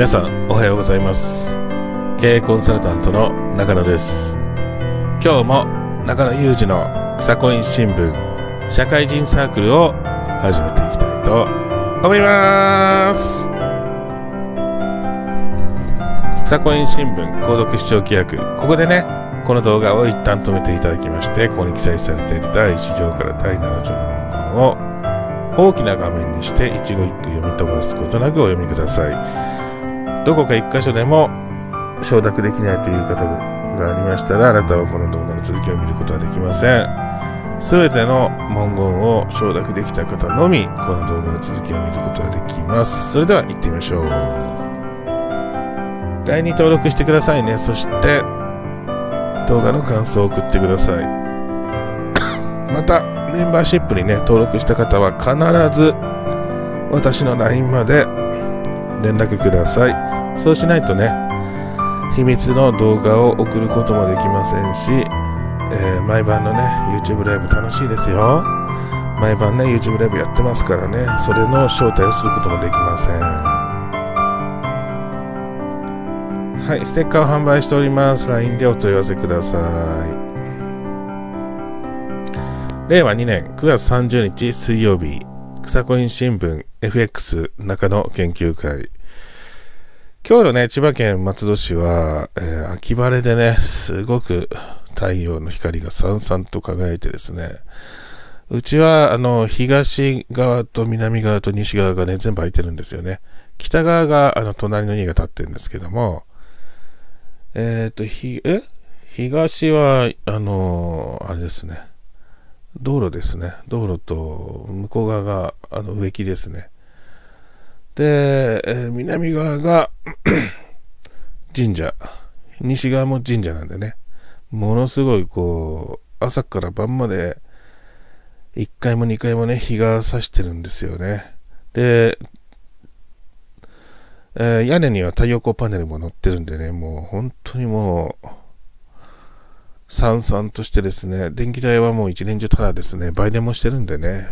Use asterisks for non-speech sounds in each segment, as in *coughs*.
皆さんおはようございます経営コンサルタントの中野です今日も中野裕二の草コイン新聞社会人サークルを始めていきたいと思います草コイン新聞購読視聴規約ここでねこの動画を一旦止めていただきましてここに記載されている第1条から第7条の文言を大きな画面にして一語一句読み飛ばすことなくお読みください。どこか1箇所でも承諾できないという方がありましたら、あなたはこの動画の続きを見ることはできません。すべての文言を承諾できた方のみ、この動画の続きを見ることができます。それでは行ってみましょう。LINE に登録してくださいね。そして、動画の感想を送ってください。*coughs* また、メンバーシップにね、登録した方は必ず私の LINE まで連絡くださいそうしないとね秘密の動画を送ることもできませんし、えー、毎晩のね YouTube ライブ楽しいですよ毎晩ね YouTube ライブやってますからねそれの招待をすることもできませんはい、ステッカーを販売しております。LINE でお問い合わせください。令和2年9月30日水曜日草コイン新聞 FX 中野研究会。今日のね、千葉県松戸市は、えー、秋晴れでね、すごく太陽の光がさんさんと輝いてですね、うちは、あの、東側と南側と西側がね、全部空いてるんですよね。北側が、あの、隣の家が建ってるんですけども、えっ、ー、と、ひ、え東は、あのー、あれですね。道路ですね。道路と向こう側があの植木ですね。で、えー、南側が *clears throat* 神社。西側も神社なんでね。ものすごいこう、朝から晩まで1回も2回もね、日が差してるんですよね。で、えー、屋根には太陽光パネルも載ってるんでね、もう本当にもう、さ々としてですね、電気代はもう一年中ただですね、売電もしてるんでね、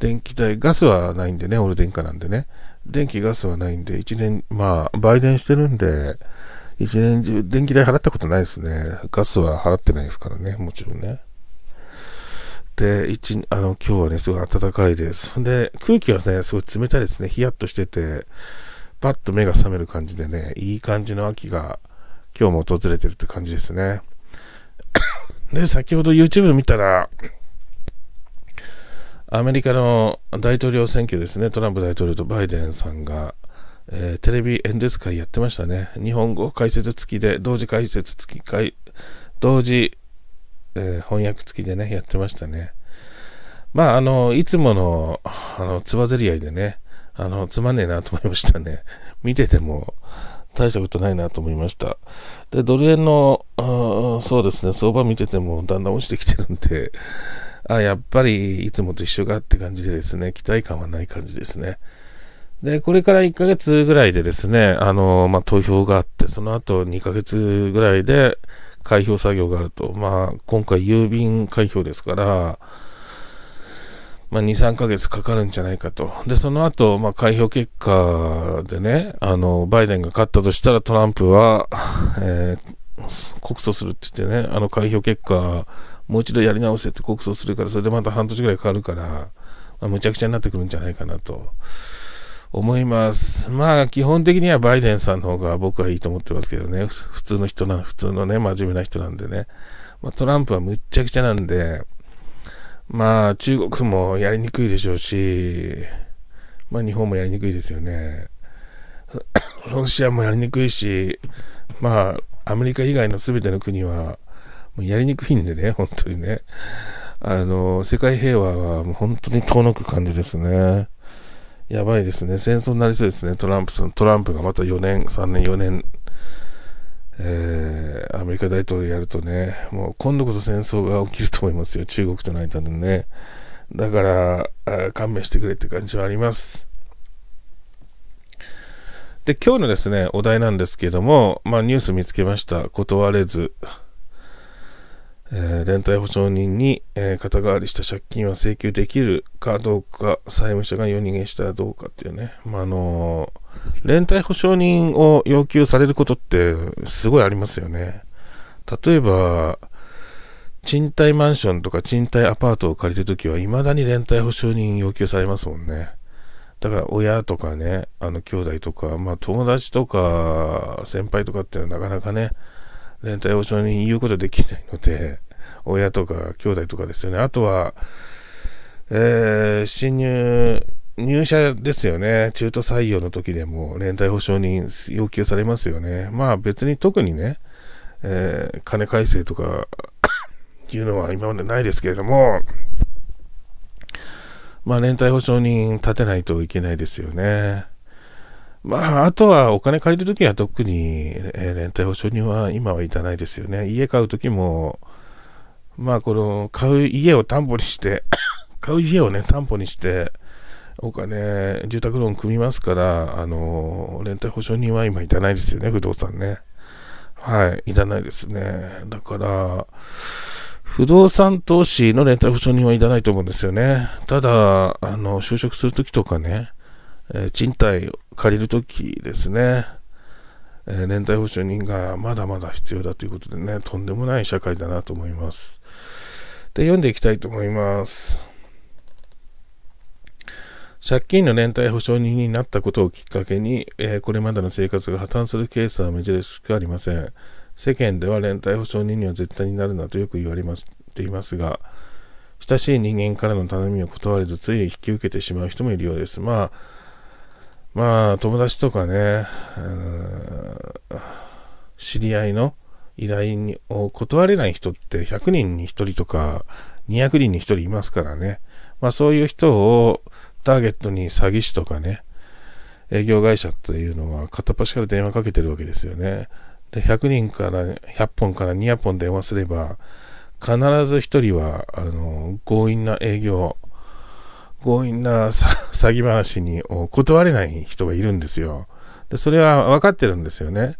電気代、ガスはないんでね、オル電化なんでね、電気、ガスはないんで、一年、まあ、売電してるんで、一年中電気代払ったことないですね。ガスは払ってないですからね、もちろんね。で、一、あの、今日はね、すごい暖かいです。で、空気はね、すごい冷たいですね。ヒヤッとしてて、パッと目が覚める感じでね、いい感じの秋が今日も訪れてるって感じですね。*coughs* で、先ほど YouTube 見たら、アメリカの大統領選挙ですね、トランプ大統領とバイデンさんが、えー、テレビ演説会やってましたね。日本語解説付きで、同時解説付き、解同時、えー、翻訳付きでね、やってましたね。まあ、あの、いつもの、あの、つばぜり合いでね、あの、つまんねえなと思いましたね。見てても、大したことないなと思いました。で、ドル円の、そうですね、相場見ててもだんだん落ちてきてるんで、あ、やっぱりいつもと一緒かって感じでですね、期待感はない感じですね。で、これから1ヶ月ぐらいでですね、あの、まあ、投票があって、その後2ヶ月ぐらいで開票作業があると。まあ、今回郵便開票ですから、まあ、2、3ヶ月かかるんじゃないかと。で、その後、まあ、開票結果でね、あの、バイデンが勝ったとしたらトランプは、えー、告訴するって言ってね、あの開票結果、もう一度やり直せって告訴するから、それでまた半年ぐらいかかるから、まあ、むちゃくちゃになってくるんじゃないかなと。思います。まあ、基本的にはバイデンさんの方が僕はいいと思ってますけどね。普通の人な、普通のね、真面目な人なんでね。まあ、トランプはむっちゃくちゃなんで、まあ中国もやりにくいでしょうし、まあ日本もやりにくいですよね。*coughs* ロシアもやりにくいし、まあアメリカ以外の全ての国はもうやりにくいんでね、本当にね。あの、世界平和はもう本当に遠のく感じですね。やばいですね。戦争になりそうですね。トランプさん、トランプがまた4年、3年、4年えー、アメリカ大統領やるとね、もう今度こそ戦争が起きると思いますよ、中国との間でね。だから、勘弁してくれって感じはあります。で、今日のですね、お題なんですけども、まあ、ニュース見つけました。断れず。えー、連帯保証人に、えー、肩代わりした借金は請求できるかどうか、債務者が夜逃げしたらどうかっていうね、まあ、あのー、連帯保証人を要求されることってすごいありますよね。例えば、賃貸マンションとか賃貸アパートを借りるときは、未だに連帯保証人要求されますもんね。だから親とかね、あの兄弟とか、まあ友達とか先輩とかっていうのはなかなかね、連帯保証人言うことできないので、親とか兄弟とかですよね。あとは、えー、新入、入社ですよね。中途採用の時でも連帯保証人要求されますよね。まあ別に特にね、えー、金改正とかいうのは今までないですけれども、まあ連帯保証人立てないといけないですよね。まあ、あとはお金借りるときは特に、えー、連帯保証人は今はいたないですよね。家買うときも、まあ、この、買う家を担保にして *coughs* 買う家をね、担保にして、お金、住宅ローン組みますから、あの、連帯保証人は今いたないですよね、不動産ね。はい、いらないですね。だから、不動産投資の連帯保証人はいらないと思うんですよね。ただ、あの、就職するときとかね、え賃貸借りるときですね、え連帯保証人がまだまだ必要だということでね、とんでもない社会だなと思います。で、読んでいきたいと思います。借金の連帯保証人になったことをきっかけに、えー、これまでの生活が破綻するケースは目印しくありません。世間では連帯保証人には絶対になるなとよく言われますていますが、親しい人間からの頼みを断れず、つい引き受けてしまう人もいるようです。まあまあ、友達とかね、知り合いの依頼を断れない人って100人に1人とか200人に1人いますからね。まあ、そういう人をターゲットに詐欺師とかね、営業会社というのは片っ端から電話かけてるわけですよね。で、100人から100本から200本電話すれば、必ず1人は、あの、強引な営業強引な詐欺話に断れない人がいるんですよ。でそれは分かってるんですよね。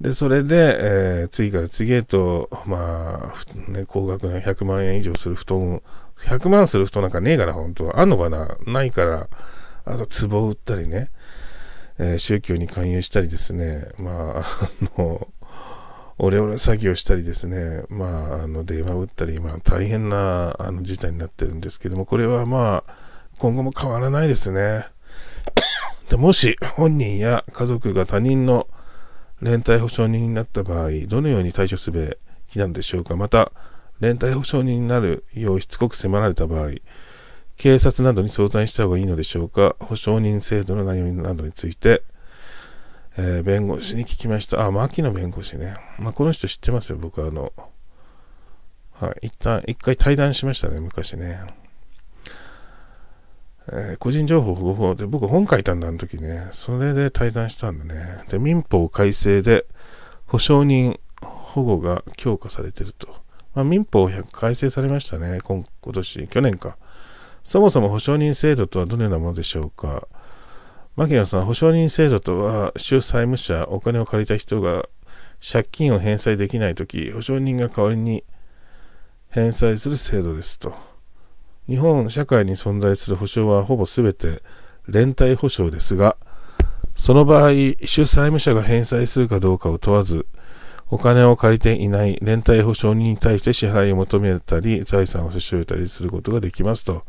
でそれで、えー、次から次へと、まあね、高額な100万円以上する布団100万する布団なんかねえから本当はあんのかなないからあと壺を売ったりね、えー、宗教に勧誘したりですねまああのオレオレ詐欺をしたりですね、まあ、あの電話を打ったり、まあ、大変なあの事態になってるんですけども、これはまあ、今後も変わらないですね。でもし本人や家族が他人の連帯保証人になった場合、どのように対処すべきなんでしょうか。また、連帯保証人になるようしつこく迫られた場合、警察などに相談した方がいいのでしょうか。保証人制度の内容などについて、えー、弁護士に聞きました。あ、牧野弁護士ね。まあ、この人知ってますよ、僕あの。はい、一旦、一回対談しましたね、昔ね。えー、個人情報保護法で、僕本書いたんだ、あの時ね。それで対談したんだね。で、民法改正で、保証人保護が強化されてると。まあ、民法100改正されましたね。今今年、去年か。そもそも保証人制度とはどのようなものでしょうか。牧野さん、保証人制度とは、主債務者、お金を借りた人が借金を返済できないとき、保証人が代わりに返済する制度ですと。日本社会に存在する保証はほぼ全て連帯保証ですが、その場合、主債務者が返済するかどうかを問わず、お金を借りていない連帯保証人に対して支払いを求めたり、財産を差し置いたりすることができますと。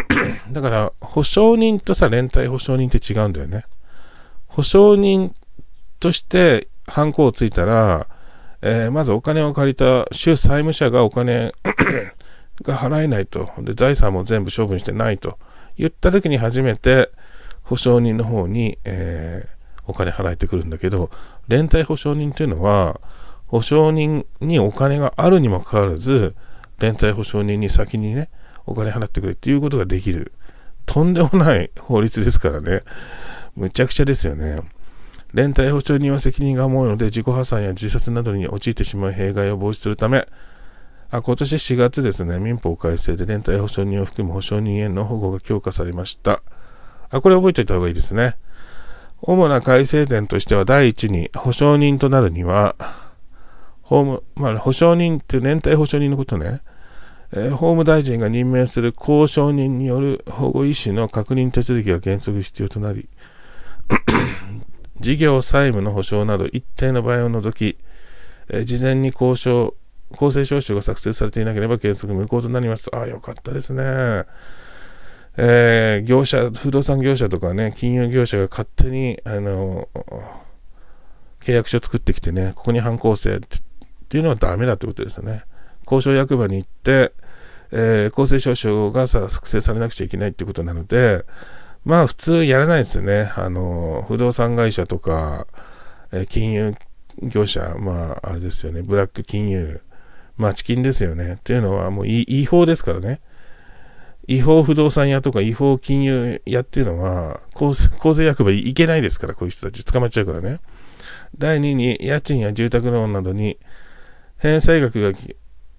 *clears throat* だから、保証人とさ、連帯保証人って違うんだよね。保証人としてハンコをついたら、えー、まずお金を借りた州債務者がお金 *clears throat* が払えないとで、財産も全部処分してないと言った時に初めて保証人の方に、えー、お金払えてくるんだけど、連帯保証人というのは、保証人にお金があるにもかかわらず、連帯保証人に先にね、お金払ってくれっていうことができる。とんでもない法律ですからね。むちゃくちゃですよね。連帯保証人は責任が重いので、自己破産や自殺などに陥ってしまう弊害を防止するため、あ今年4月ですね、民法改正で連帯保証人を含む保証人への保護が強化されました。あ、これ覚えておいた方がいいですね。主な改正点としては、第一に、保証人となるには、ームまあ、保証人って連帯保証人のことね。え法務大臣が任命する公証人による保護意思の確認手続きが原則必要となり *clears throat* 事業債務の保証など一定の場合を除き、え事前に交渉公正証書が作成されていなければ原則無効となりますああよかったですねえー、業者、不動産業者とかね、金融業者が勝手に、あの、契約書作ってきてね、ここに反抗性っていうのはダメだってことですよね。交渉役場に行って、えー、公正証書がさ、作成されなくちゃいけないってことなので、まあ普通やらないですよね。あの、不動産会社とか、え金融業者、まああれですよね、ブラック金融、まチキンですよね。っていうのはもう違法ですからね。違法不動産屋とか違法金融屋っていうのは公正役場行けないですから、こういう人たち捕まっちゃうからね。第2に、家賃や住宅ローンなどに返済額が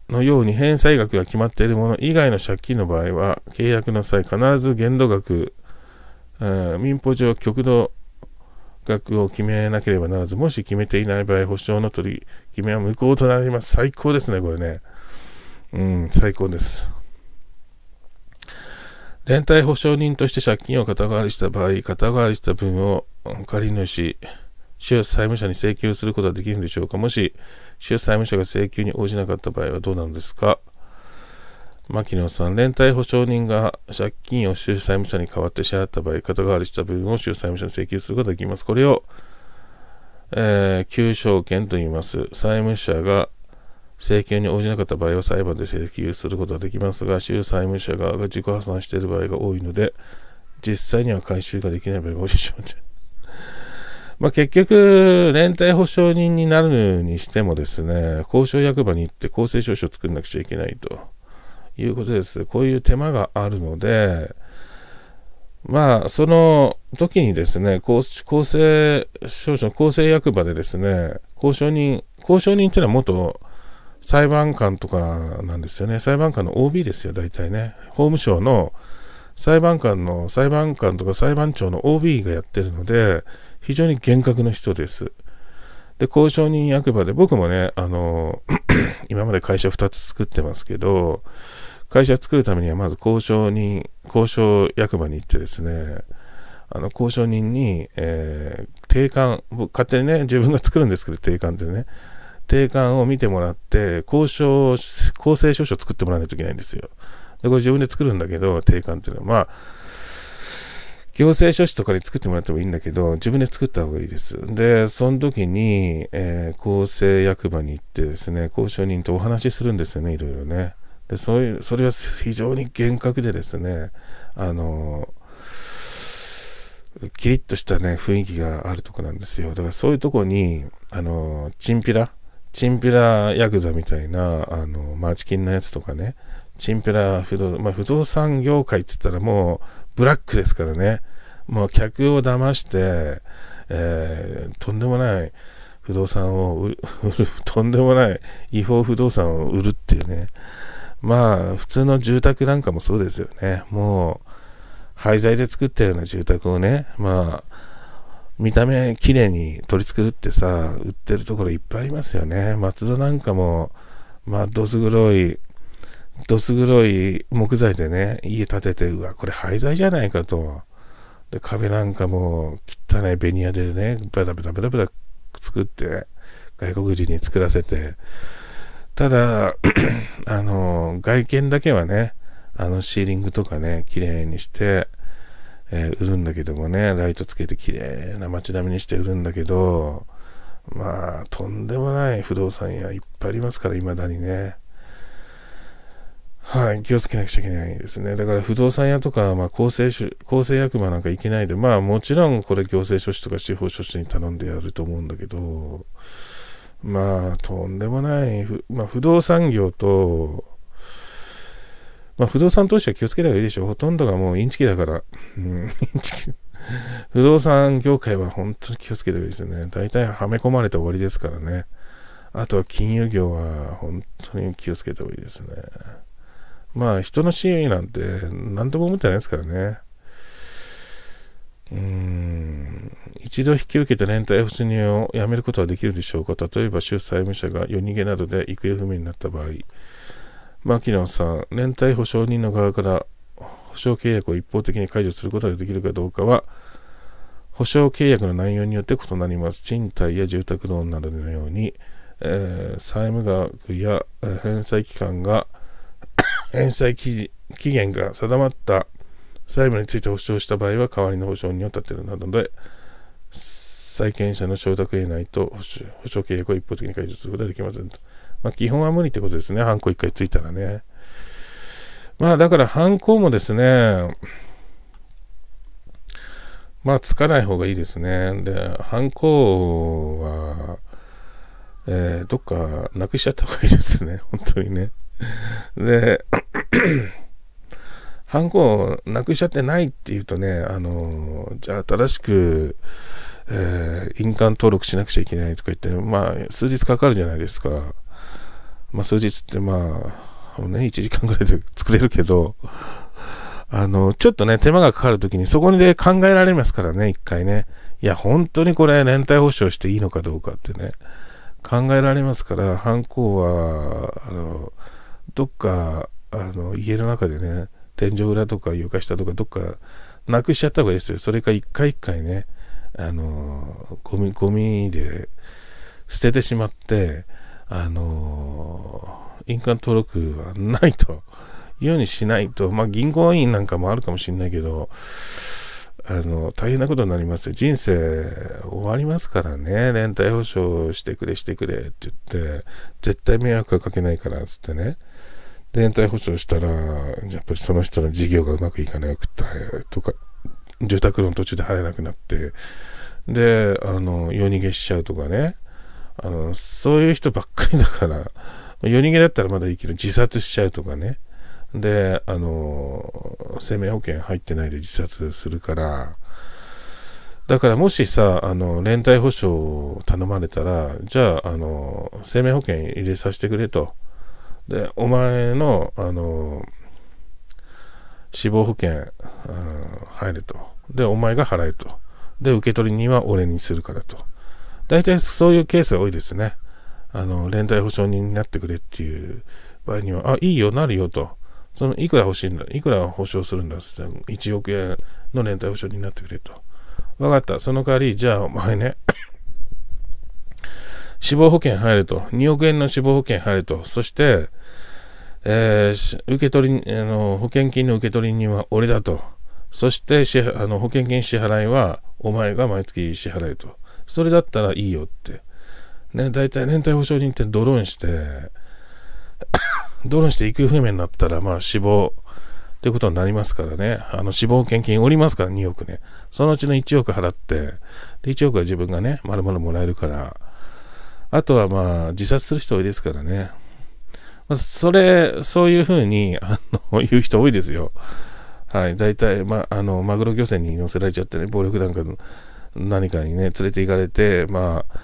のように返済額が決まっているもの以外の借金の場合は、契約の際必ず限度額、民法上極度額を決めなければならず、もし決めていない場合、保証の取り決めは無効となります。最高ですね、これね。うん、最高です。連帯保証人として借金を肩代わりした場合、肩代わりした分を借り主、州債務者に請求することはできるんでしょうかもし、州債務者が請求に応じなかった場合はどうなんですか牧野さん、連帯保証人が借金を州債務者に代わって支払った場合、肩代わりした分を州債務者に請求することができます。これを、えー、求償権と言います。債務者が請求に応じなかった場合は裁判で請求することができますが、州債務者側が自己破産している場合が多いので、実際には回収ができない場合が多いでしょうね。まあ、結局、連帯保証人になるにしてもですね、交渉役場に行って公正証書を作んなくちゃいけないということです。こういう手間があるので、まあ、その時にですね、公正証書、公正役場でですね、交渉人、交渉人っていうのは元裁判官とかなんですよね。裁判官の OB ですよ、大体ね。法務省の裁判官の裁判官とか裁判長の OB がやってるので、非常に厳格な人です。で、交渉人役場で、僕もね、あの、*clears throat* 今まで会社2つ作ってますけど、会社作るためにはまず交渉人、交渉役場に行ってですね、あの交渉人に、えー、定款、僕勝手にね、自分が作るんですけど、定款ってね、定款を見てもらって、交渉、公正証書を作ってもらわないといけないんですよ。で、これ自分で作るんだけど、定款っていうのは、まあ、行政書士とかに作ってもらってもいいんだけど、自分で作った方がいいです。で、その時に、えー、厚生役場に行ってですね、交渉人とお話しするんですよね、いろいろね。で、そういう、それは非常に厳格でですね、あの、キリッとしたね、雰囲気があるとこなんですよ。だからそういうとこに、あの、チンピラ、チンピラヤクザみたいな、あの、マーチキンのやつとかね、チンピラ不動、まあ、不動産業界って言ったらもう、ブラックですからね、もう客を騙して、えー、とんでもない不動産を売る、*laughs* とんでもない違法不動産を売るっていうね、まあ、普通の住宅なんかもそうですよね、もう、廃材で作ったような住宅をね、まあ、見た目綺麗に取り作るってさ、売ってるところいっぱいありますよね。松戸なんかも、まあ、どす黒いどす黒い木材でね、家建てて、うわ、これ廃材じゃないかと。で、壁なんかも汚いベニヤでね、ベタベタベタベタ作って、外国人に作らせて。ただ、*clears throat* あの、外見だけはね、あのシーリングとかね、綺麗にして、えー、売るんだけどもね、ライトつけて綺麗な街並みにして売るんだけど、まあ、とんでもない不動産屋いっぱいありますから、未だにね。はい、気をつけなくちゃいけないですね。だから不動産屋とか、まあ、厚生厚生役場なんか行けないで、まあもちろんこれ行政書士とか司法書士に頼んでやると思うんだけど、まあとんでもない、まあ、不動産業と、まあ、不動産投資は気をつけた方がいいでしょう。ほとんどがもうインチキだから。うん、インチキ。不動産業界は本当に気をつけた方がいいですね。大体はめ込まれて終わりですからね。あとは金融業は本当に気をつけた方がいいですね。まあ人の真意なんて何とも思ってないですからね。うーん一度引き受けた連帯不信任をやめることはできるでしょうか例えば、主債務者が夜逃げなどで行方不明になった場合、牧野さん、連帯保証人の側から保証契約を一方的に解除することができるかどうかは、保証契約の内容によって異なります。賃貸や住宅ローンなどのように、えー、債務額や返済期間が、返済期限が定まった債務について保証した場合は代わりの保証人を立てるなどで債権者の承諾を得ないと保証契約を一方的に解除することはできませんと。まあ、基本は無理ってことですね。ハンコ1回ついたらね。まあだから犯行もですね、まあつかない方がいいですね。で、ハンコは、えー、どっかなくしちゃった方がいいですね。本当にね。で、*clears throat* ハンコをなくしちゃってないっていうとね、あの、じゃあ新しく、えー、印鑑登録しなくちゃいけないとか言って、まあ、数日かかるじゃないですか。まあ、数日ってまあ、ね、1時間ぐらいで作れるけど、あの、ちょっとね、手間がかかるときに、そこで考えられますからね、一回ね。いや、本当にこれ、連帯保証していいのかどうかってね、考えられますから、犯行は、あの、どっか、あの、家の中でね、天井裏とか床下とかどっかなくしちゃった方がいいですよ。それか一回一回ね、あの、ゴミ、ゴミで捨ててしまって、あの、印鑑登録はないというようにしないと、まあ銀行員なんかもあるかもしれないけど、あの、大変なことになりますよ。人生終わりますからね。連帯保証してくれ、してくれって言って、絶対迷惑はかけないから、つってね。連帯保証したら、やっぱりその人の事業がうまくいかなくて、とか、住宅ローン途中で払えなくなって、で、あの、夜逃げしちゃうとかね、あの、そういう人ばっかりだから、夜逃げだったらまだいいけど、自殺しちゃうとかね、で、あの、生命保険入ってないで自殺するから、だからもしさ、あの、連帯保証を頼まれたら、じゃあ、あの、生命保険入れさせてくれと。で、お前の、あのー、死亡保険、うん、入ると。で、お前が払えと。で、受け取りには俺にするからと。大体そういうケースが多いですね。あの、連帯保証人になってくれっていう場合には、あ、いいよ、なるよと。その、いくら欲しいんだ、いくら保証するんだっって、1億円の連帯保証人になってくれと。分かった、その代わり、じゃあお前ね死亡保険入ると、2億円の死亡保険入ると、そして、えー、受け取りあの保険金の受け取り人は俺だと、そしてあの保険金支払いはお前が毎月支払えと、それだったらいいよって、ね、大体連帯保証人ってドローンして、ドローンして行方不明になったら、まあ、死亡ということになりますからね、あの死亡保険金おりますから、2億ね、そのうちの1億払って、で1億は自分がね、まるまるもらえるから、あとはまあ、自殺する人多いですからね。まあ、それ、そういうふうに、あの、*laughs* 言う人多いですよ。はい。大体、まあ、あの、マグロ漁船に乗せられちゃってね、暴力団か何かにね、連れて行かれて、まあ、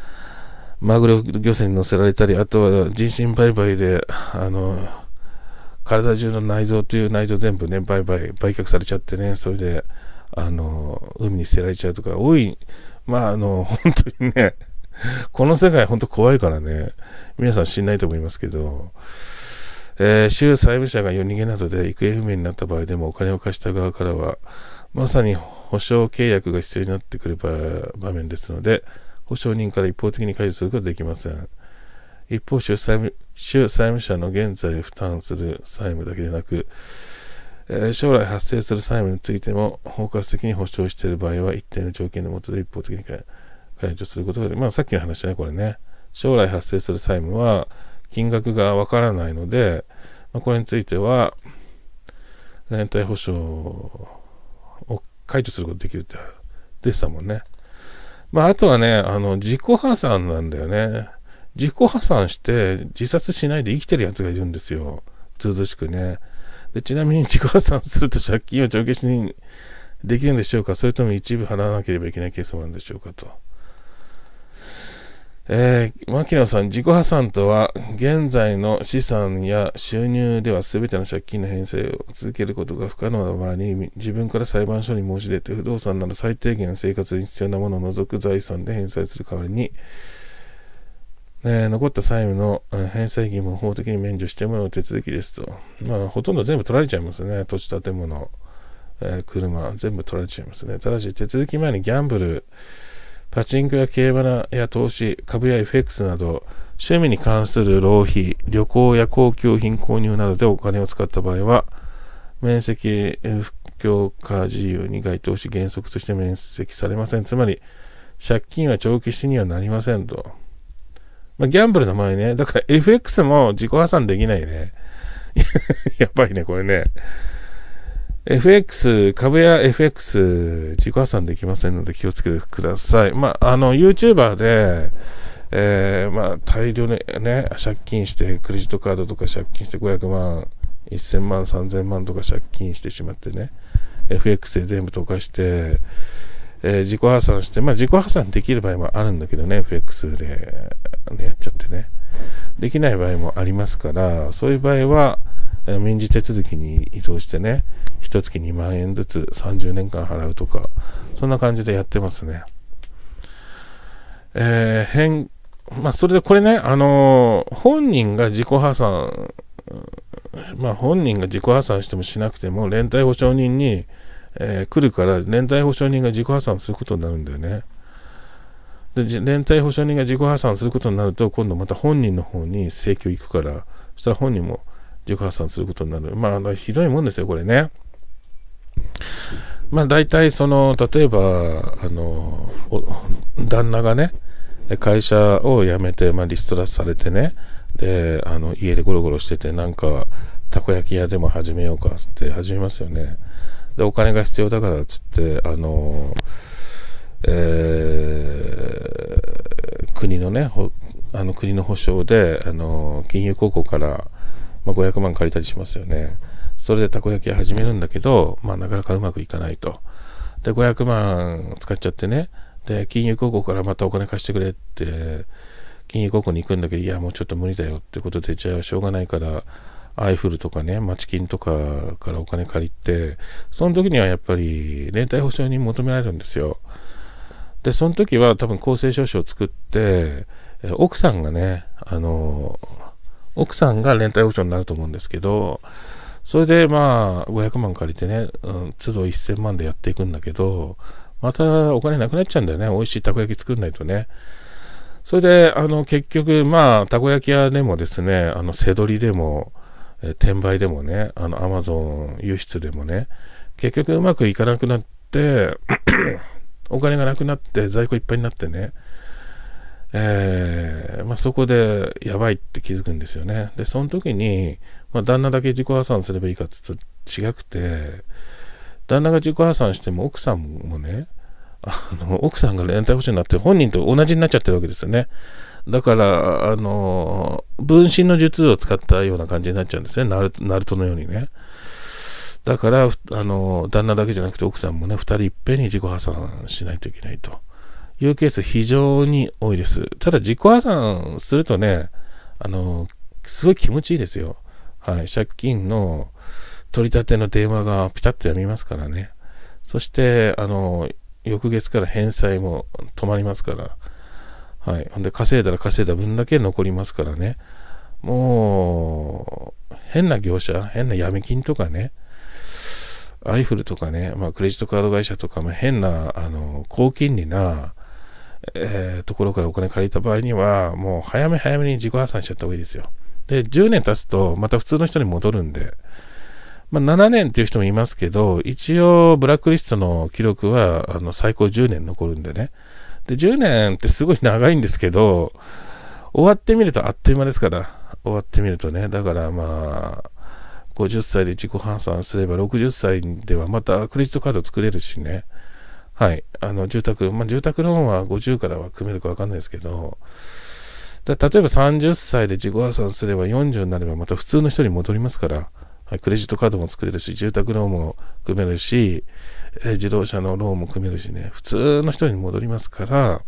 マグロ漁船に乗せられたり、あとは人身売買で、あの、体中の内臓という内臓全部ね、売買、売却されちゃってね、それで、あの、海に捨てられちゃうとか、多い、まあ、あの、本当にね、*laughs* この世界ほんと怖いからね、皆さん知んないと思いますけど、えー、州債務者が夜逃げなどで行方不明になった場合でもお金を貸した側からは、まさに保証契約が必要になってくる場面ですので、保証人から一方的に解除することはできません。一方、州債務者の現在負担する債務だけでなく、え将来発生する債務についても包括的に保証している場合は一定の条件のもとで一方的に解除。解除することができまあ、さっきの話だね、これね。将来発生する債務は金額がわからないので、まあ、これについては、連帯保証を解除することができるってでしたもんね。まあ、あとはね、あの、自己破産なんだよね。自己破産して自殺しないで生きてる奴がいるんですよ。ずずしくね。で、ちなみに *laughs* 自己破産すると借金を帳消しにできるんでしょうかそれとも一部払わなければいけないケースもあるんでしょうかと。えー、牧野さん、自己破産とは、現在の資産や収入では全ての借金の返済を続けることが不可能な場合に、自分から裁判所に申し出て、不動産など最低限の生活に必要なものを除く財産で返済する代わりに、えー、残った債務の返済義務を法的に免除してもらう手続きですと。まあ、ほとんど全部取られちゃいますね。土地、建物、えー、車、全部取られちゃいますね。ただし、手続き前にギャンブル、パチンコや競馬や投資、株や FX など、趣味に関する浪費、旅行や高級品購入などでお金を使った場合は、面積不況化自由に該当し原則として面積されません。つまり、借金は長期死にはなりませんと。まあ、ギャンブルの前ね、だから FX も自己破産できないね。*laughs* やばいね、これね。FX、株や FX、自己破産できませんので気をつけてください。まあ、あの、YouTuber で、えー、まあ、大量にね、借金して、クレジットカードとか借金して500万、1000万、3000万とか借金してしまってね、FX で全部溶かして、えー、自己破産して、まあ、自己破産できる場合もあるんだけどね、FX で、ね、やっちゃってね。できない場合もありますから、そういう場合は、えー、民事手続きに移動してね、一月2万円ずつ30年間払うとか、そんな感じでやってますね。えー、変、まあ、それでこれね、あのー、本人が自己破産、まあ、本人が自己破産してもしなくても、連帯保証人に、えー、来るから連帯保証人が自己破産することになるんだよね。で連帯保証人が自己破産することになると今度また本人の方に請求行くからそしたら本人も自己破産することになるまあひどいもんですよこれね。まあ大体その例えばあの旦那がね会社を辞めて、まあ、リストラされてねであの家でゴロゴロしててなんかたこ焼き屋でも始めようかっつって始めますよね。で、お金が必要だからっつって、あの、えー、国のね、あの国の保証で、あの、金融高校から、まあ、500万借りたりしますよね。それでたこ焼き始めるんだけど、まあ、なかなかうまくいかないと。で、500万使っちゃってね、で、金融高校からまたお金貸してくれって、金融高校に行くんだけど、いや、もうちょっと無理だよってことで、じゃあしょうがないから、アイフルとかね、マチキンとかからお金借りて、その時にはやっぱり連帯保証人求められるんですよ。で、その時は多分公正証書を作って、奥さんがね、あの、奥さんが連帯保証になると思うんですけど、それでまあ、500万借りてね、うん、都度1000万でやっていくんだけど、またお金なくなっちゃうんだよね。美味しいたこ焼き作んないとね。それで、あの、結局、まあ、たこ焼き屋でもですね、あの、せどりでも、え転売でもね、あの、アマゾン輸出でもね、結局うまくいかなくなって *coughs* お金がなくなって、在庫いっぱいになってね、えー、まあ、そこでやばいって気づくんですよね。で、その時に、まあ、旦那だけ自己破産すればいいかって言うと違くて、旦那が自己破産しても奥さんもね、あの奥さんが連帯保証になって本人と同じになっちゃってるわけですよね。だから、あの、分身の術を使ったような感じになっちゃうんですね。ナルナルトのようにね。だから、あの、旦那だけじゃなくて奥さんもね、2人いっぺんに自己破産しないといけないというケース非常に多いです。ただ自己破産するとね、あの、すごい気持ちいいですよ。はい。借金の取り立ての電話がピタッとやみますからね。そして、あの、翌月から返済も止まりますから、はい。ほんで、稼いだら稼いだ分だけ残りますからね。もう、変な業者、変な闇金とかね、アイフルとかね、まあ、クレジットカード会社とか、も変な、あの、高金利な、えー、ところからお金借りた場合には、もう早め早めに自己破産しちゃった方がいいですよ。で、10年経つと、また普通の人に戻るんで、まあ、7年っていう人もいますけど、一応ブラックリストの記録はあの最高10年残るんでね。で、10年ってすごい長いんですけど、終わってみるとあっという間ですから、終わってみるとね。だからまあ、50歳で自己判算すれば、60歳ではまたクレジットカード作れるしね。はい。あの、住宅、まあ、住宅ローンは50からは組めるかわかんないですけど、だ例えば30歳で自己破産すれば40になればまた普通の人に戻りますから、はい、クレジットカードも作れるし、住宅ローンも組めるし、え自動車のローンも組めるしね、普通の人に戻りますから、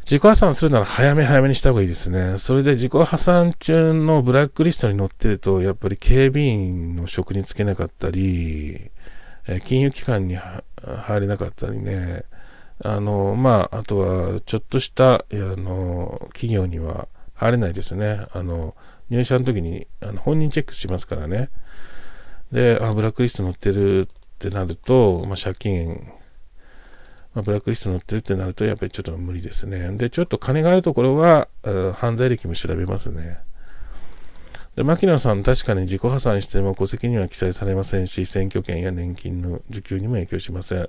自己破産するなら早め早めにした方がいいですね。それで自己破産中のブラックリストに載ってると、やっぱり警備員の職に就けなかったり、え金融機関に入れなかったりね、あの、まあ、あとは、ちょっとした、あの、企業には入れないですね。あの、入社の時にあの本人チェックしますからね。で、あ、ブラックリスト載ってるってなると、まあ、借金、まあ、ブラックリスト載ってるってなると、やっぱりちょっと無理ですね。で、ちょっと金があるところは、犯罪歴も調べますね。で、牧野さん、確かに自己破産しても戸籍には記載されませんし、選挙権や年金の受給にも影響しません。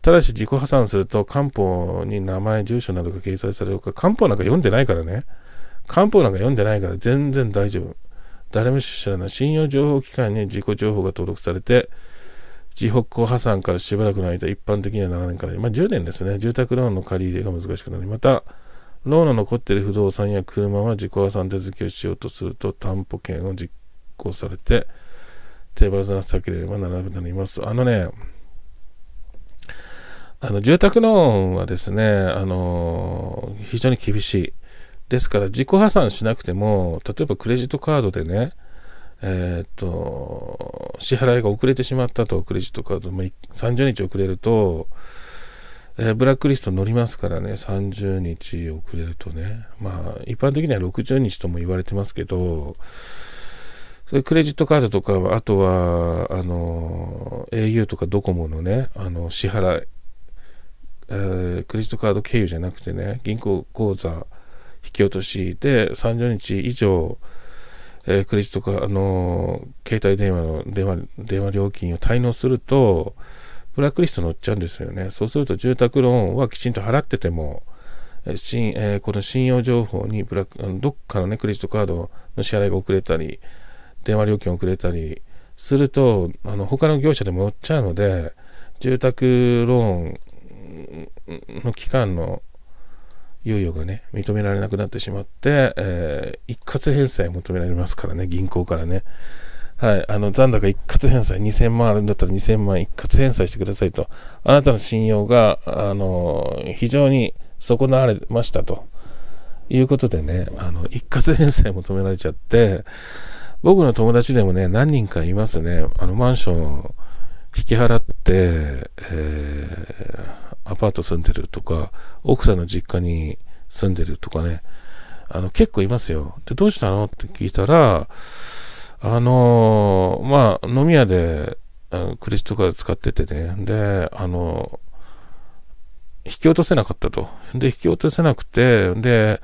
ただし、自己破産すると、官報に名前、住所などが掲載されるか、官報なんか読んでないからね。漢方なんか読んでないから全然大丈夫。誰も知らない信用情報機関に自己情報が登録されて、自北行破産からしばらくの間、一般的には7年から、まあ、10年ですね、住宅ローンの借り入れが難しくなり、また、ローンの残っている不動産や車は自己破産手続きをしようとすると、担保権を実行されて、手放さなければならなくなります。あのね、あの住宅ローンはですね、あのー、非常に厳しい。ですから自己破産しなくても例えばクレジットカードでねえっと支払いが遅れてしまったとクレジットカードも30日遅れると、えー、ブラックリスト乗りますからね30日遅れるとねまあ一般的には60日とも言われてますけどそれクレジットカードとかあとはあの au とかドコモのねあの支払い、えー、クレジットカード経由じゃなくてね銀行口座引き落としで30日以上、えー、クレジットか、あのー、携帯電話の電話、電話料金を滞納すると、ブラックリスト載っちゃうんですよね。そうすると住宅ローンはきちんと払ってても、信えー、この信用情報にブラックどっかの、ね、クレジットカードの支払いが遅れたり、電話料金遅れたりすると、あの他の業者でも乗っちゃうので、住宅ローンの期間の猶予がね、認められなくなってしまって、えー、一括返済求められますからね、銀行からね。はい、あの残高一括返済、2000万あるんだったら2000万一括返済してくださいと、あなたの信用が、あの非常に損なわれましたということでね、あの一括返済求められちゃって、僕の友達でもね、何人かいますね、あのマンション引き払って、えーアパート住んでるとか、奥さんの実家に住んでるとかね、あの、結構いますよ。で、どうしたのって聞いたら、あのー、まあ、飲み屋で、クレジットカード使っててね、で、あのー、引き落とせなかったと。で、引き落とせなくて、で、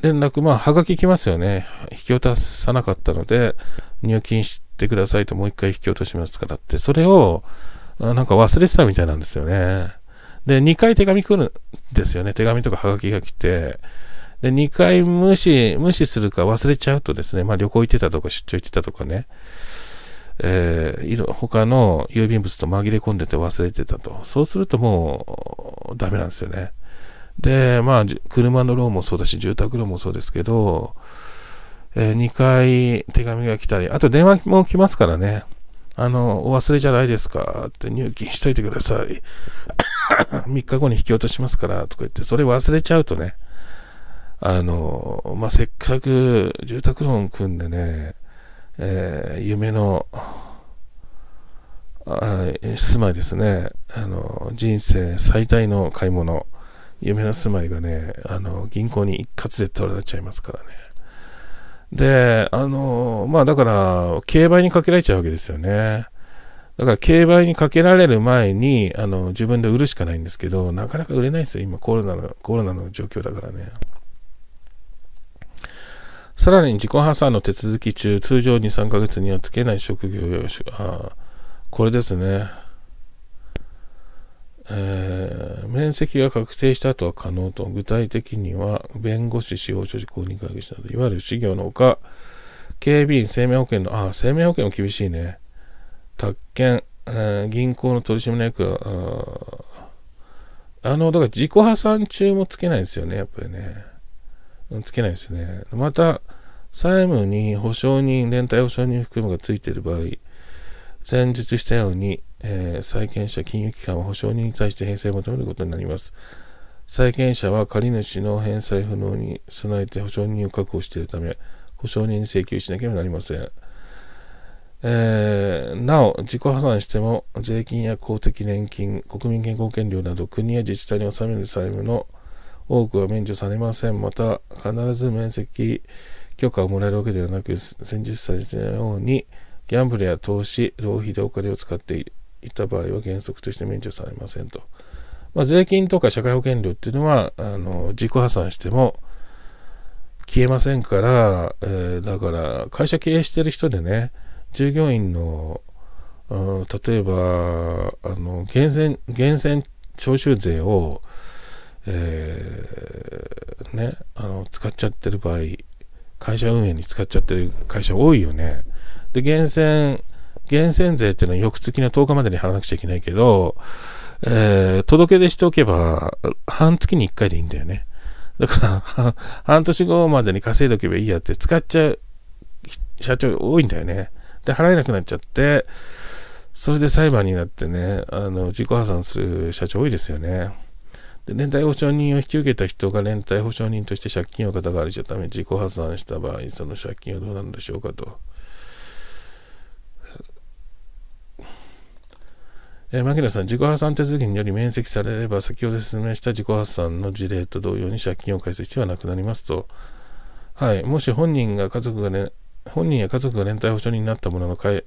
連絡、まあ、はがき来ますよね。引き落とさなかったので、入金してくださいと、もう一回引き落としますからって、それを、なんか忘れてたみたいなんですよね。で、2回手紙来るんですよね。手紙とかハガキが来て、で、2回無視、無視するか忘れちゃうとですね、まあ旅行行ってたとか出張行ってたとかね、えー、他の郵便物と紛れ込んでて忘れてたと。そうするともう、ダメなんですよね。で、まあ、車のローンもそうだし、住宅ローンもそうですけど、えー、2回手紙が来たり、あと電話も来ますからね。あの、お忘れじゃないですかって入金しといてください。3 *coughs* 日後に引き落としますからとか言って、それ忘れちゃうとね、あの、まあ、せっかく住宅ローン組んでね、えー、夢の、住まいですね、あの、人生最大の買い物、夢の住まいがね、あの、銀行に一括で取られちゃいますからね。で、あの、まあだから、競売にかけられちゃうわけですよね。だから、競売にかけられる前に、あの、自分で売るしかないんですけど、なかなか売れないですよ、今、コロナの、コロナの状況だからね。さらに自己破産の手続き中、通常に3ヶ月にはつけない職業ああこれですね。えー、面積が確定した後は可能と、具体的には、弁護士、司法書士、公認会議士など、いわゆる事業のほか、警備員、生命保険の、あ、生命保険も厳しいね。宅建、えー、銀行の取締役は、あの、だから自己破産中もつけないですよね、やっぱりね。つけないですね。また、債務に保証人、連帯保証人含むがついている場合、前述したように、えー、債権者、金融機関は保証人に対して返済を求めることになります。債権者は借主の返済不能に備えて保証人を確保しているため、保証人に請求しなければなりません。えー、なお、自己破産しても税金や公的年金、国民健康保険料など国や自治体に納める債務の多くは免除されません。また、必ず面積許可をもらえるわけではなく、先日されたように、ギャンブルや投資、浪費でお金を使っている。いった場合は原則として免除されませんと。まあ、税金とか社会保険料っていうのは、あの自己破産しても消えませんから、えー、だから会社経営してる人でね、従業員の、例えば、あの源泉、源泉徴収税を、えー、ね、あの使っちゃってる場合、会社運営に使っちゃってる会社多いよね。で、源泉源泉税っていうのは翌月の10日までに払わなくちゃいけないけど、えー、届け出しておけば、半月に1回でいいんだよね。だから、*laughs* 半年後までに稼いでおけばいいやって使っちゃう社長多いんだよね。で、払えなくなっちゃって、それで裁判になってね、あの、自己破産する社長多いですよね。で、連帯保証人を引き受けた人が連帯保証人として借金を肩代わりちゃため、自己破産した場合、その借金はどうなんでしょうかと。えー、牧野さん、自己破産手続きにより免責されれば、先ほど説明した自己破産の事例と同様に借金を返す必要はなくなりますと。はい、もし本人が家族が、ね、本人や家族が連帯保証人になったものの解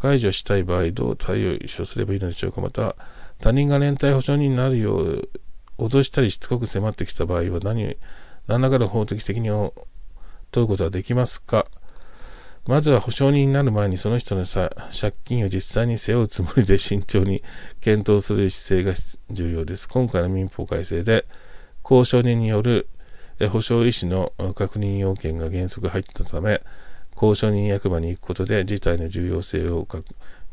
解除したい場合、どう対処すればいいのでしょうか。また、他人が連帯保証人になるよう脅したりしつこく迫ってきた場合は何、何らかの法的責任を問うことはできますかまずは保証人になる前にその人のさ借金を実際に背負うつもりで慎重に検討する姿勢が重要です。今回の民法改正で交渉人による保証医師の確認要件が原則入ったため交渉人役場に行くことで事態の重要性を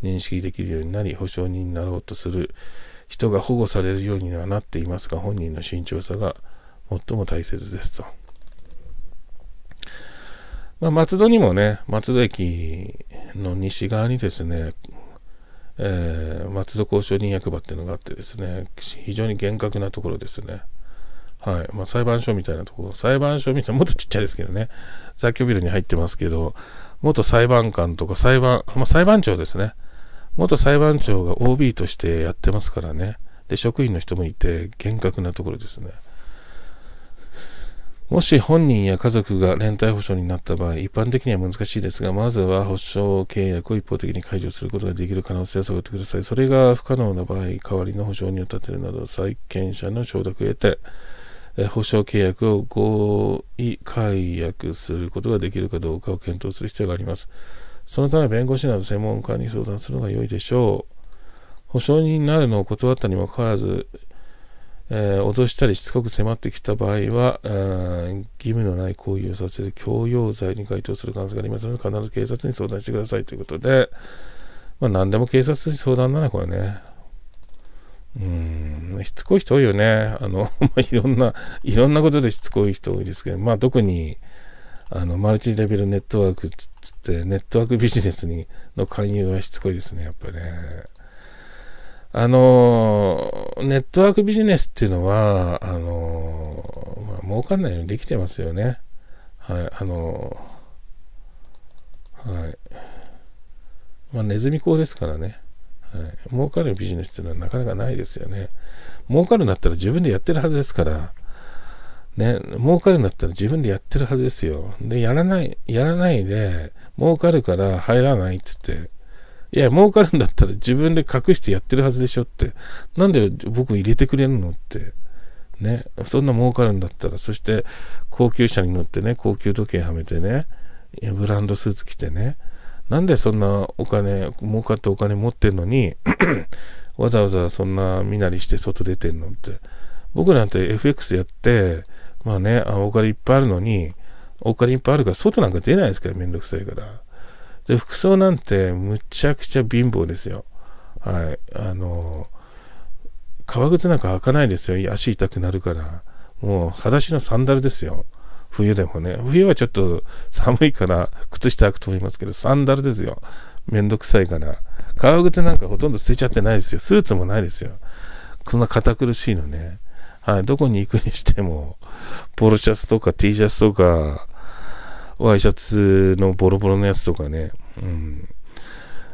認識できるようになり保証人になろうとする人が保護されるようにはなっていますが本人の慎重さが最も大切ですと。まあ、松戸にもね、松戸駅の西側にですね、えー、松戸交渉人役場っていうのがあってですね、非常に厳格なところですね。はい。まあ、裁判所みたいなところ、裁判所みたいな、もっとちっちゃいですけどね、雑居ビルに入ってますけど、元裁判官とか裁判、まあ、裁判長ですね。元裁判長が OB としてやってますからね。で、職員の人もいて、厳格なところですね。もし本人や家族が連帯保証になった場合、一般的には難しいですが、まずは保証契約を一方的に解除することができる可能性を探ってください。それが不可能な場合、代わりの保証人を立てるなど、債権者の承諾を得て、保証契約を合意解約することができるかどうかを検討する必要があります。そのため、弁護士など専門家に相談するのが良いでしょう。保証人になるのを断ったにもかかわらず、えー、脅したりしつこく迫ってきた場合は、義務のない行為をさせる強要罪に該当する可能性がありますので、必ず警察に相談してくださいということで、まあ、何でも警察に相談だね、これね。うん、しつこい人多いよね。あの、*laughs* まあ、いろんな、いろんなことでしつこい人多いですけど、まあ、特に、あの、マルチレベルネットワークつって、ネットワークビジネスにの勧誘はしつこいですね、やっぱね。あの、ネットワークビジネスっていうのは、あの、まあ、儲かんないようにできてますよね。はい、あの、はい。まあ、ネズミ講ですからね。はい、儲かるビジネスっていうのはなかなかないですよね。儲かるんだったら自分でやってるはずですから、ね、儲かるんだったら自分でやってるはずですよ。で、やらない、やらないで、儲かるから入らないっつって、いや、儲かるんだったら自分で隠してやってるはずでしょって。なんで僕入れてくれるのって。ね。そんな儲かるんだったら、そして高級車に乗ってね、高級時計はめてね、ブランドスーツ着てね。なんでそんなお金、儲かってお金持ってんのに *clears throat* わざわざそんな身なりして外出てんのって。僕なんて FX やって、まあね、あお金いっぱいあるのに、お金いっぱいあるから、外なんか出ないですから、めんどくさいから。で、服装なんてむちゃくちゃ貧乏ですよ。はい。あの、革靴なんか履かないですよ。足痛くなるから。もう、裸足のサンダルですよ。冬でもね。冬はちょっと寒いから靴下履くと思いますけど、サンダルですよ。めんどくさいから。革靴なんかほとんど捨てちゃってないですよ。スーツもないですよ。こんな堅苦しいのね。はい。どこに行くにしても、ポロシャツとか T シャツとか、ワイシャツのボロボロのやつとかね、うん、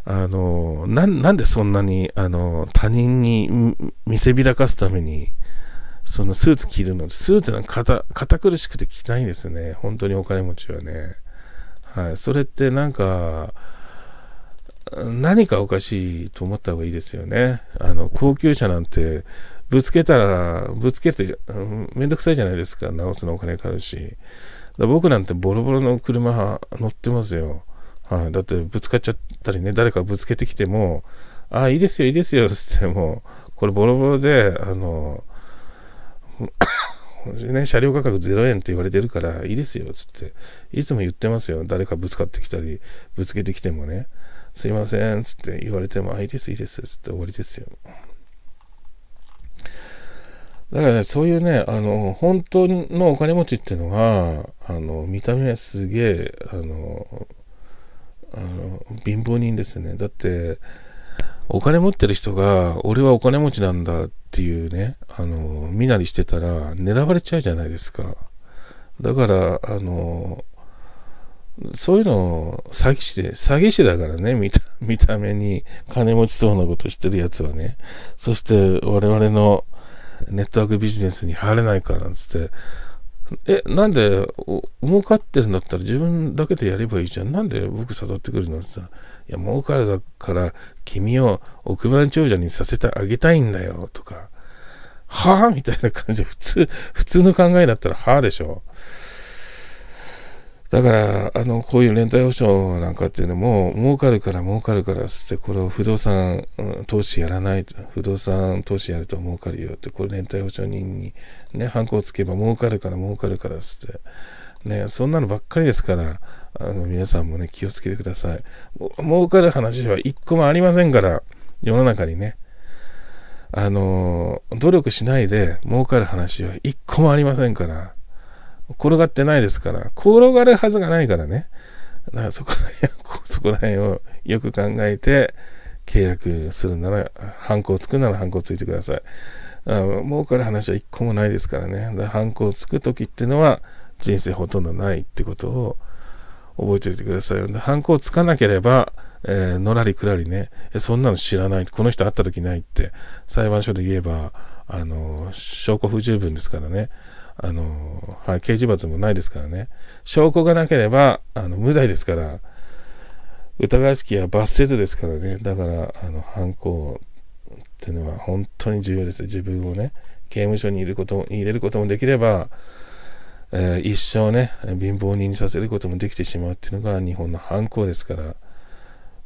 あのな、なんでそんなに、あの、他人に見せびらかすために、そのスーツ着るの、スーツなんか堅苦しくて着ないんですね。本当にお金持ちはね。はい。それってなんか、何かおかしいと思った方がいいですよね。あの、高級車なんて、ぶつけたら、ぶつけて、うん、めんどくさいじゃないですか。直すのお金かかるし。僕なんてボロボロの車乗ってますよ。はい、だってぶつかっちゃったりね、誰かぶつけてきても、ああ、いいですよ、いいですよ、つってもう、これボロボロで、あの、ね、車両価格0円って言われてるから、いいですよ、つって。いつも言ってますよ。誰かぶつかってきたり、ぶつけてきてもね、すいません、つって言われても、あ、いいです、いいです、つって終わりですよ。だからね、そういうね、あの、本当のお金持ちっていうのは、あの、見た目すげえ、あの、あの、貧乏人ですね。だって、お金持ってる人が、俺はお金持ちなんだっていうね、あの、身なりしてたら、狙われちゃうじゃないですか。だから、あの、そういうのを詐欺師で、詐欺師だからね、見た、見た目に金持ちそうなことしてるやつはね。そして、我々の、ネットワークビジネスに入れないかなんつって、え、なんで、儲かってるんだったら自分だけでやればいいじゃん。なんで僕誘ってくるのって言ったら、いや、儲かるだから君を億万長者にさせてあげたいんだよ、とか。はぁみたいな感じで、普通、普通の考えだったらはぁでしょ。だから、あの、こういう連帯保証なんかっていうのも、儲かるから儲かるからっつって、これを不動産、投資やらないと、不動産投資やると儲かるよって、これ連帯保証人にね、ハンコをつけば儲かるから儲かるからっつって、ね、そんなのばっかりですから、あの、皆さんもね、気をつけてください。儲かる話は一個もありませんから、世の中にね。あの、努力しないで儲かる話は一個もありませんから、転がってないですから、転がるはずがないからね。だからそこら辺、*laughs* そこら辺をよく考えて、契約するなら、ハンコをつくならハンコをついてください。儲かる話は一個もないですからね。だからハンコをつく時っていうのは、人生ほとんどないってことを覚えておいてください。ハンコをつかなければ、えー、のらりくらりね、そんなの知らない、この人会った時ないって、裁判所で言えば、あの、証拠不十分ですからね。あの、はい、刑事罰もないですからね。証拠がなければ、あの、無罪ですから、疑わしきは罰せずですからね。だから、あの、犯行っていうのは本当に重要です。自分をね、刑務所にいることも、入れることもできれば、えー、一生ね、貧乏人にさせることもできてしまうっていうのが日本の犯行ですから、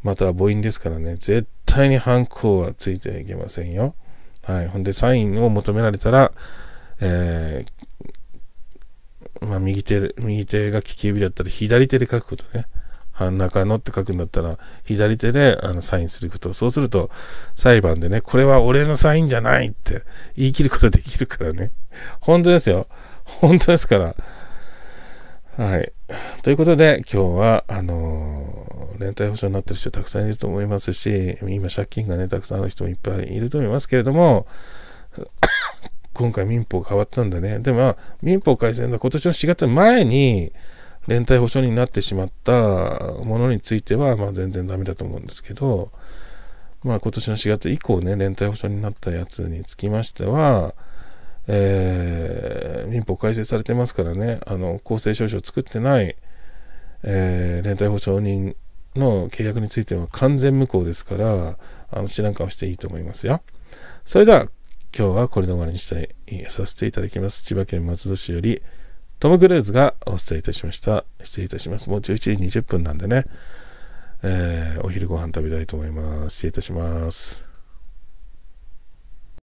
または母音ですからね、絶対に犯行はついてはいけませんよ。はい。ほんで、サインを求められたら、えー、まあ、右手、右手が利き指だったら左手で書くことね。中野って書くんだったら、左手であのサインすること。そうすると、裁判でね、これは俺のサインじゃないって言い切ることできるからね。本当ですよ。本当ですから。はい。ということで、今日は、あのー、連帯保証になってる人たくさんいると思いますし、今借金がね、たくさんある人もいっぱいいると思いますけれども、今回民法変わったんだね。でも、民法改正の今年の4月前に、連帯保証人になってしまったものについては、まあ、全然ダメだと思うんですけど、まあ、今年の4月以降ね、連帯保証人になったやつにつきましては、えー、民法改正されてますからね、あの、公正証書を作ってない、えー、連帯保証人の契約については完全無効ですから、あの、知らん顔していいと思いますよ。それでは、今日はこれで終わりにしたいさせていただきます。千葉県松戸市よりトム・クルーズがお伝えいたしました。失礼いたします。もう11時20分なんでね、えー、お昼ご飯食べたいと思います。失礼いたします。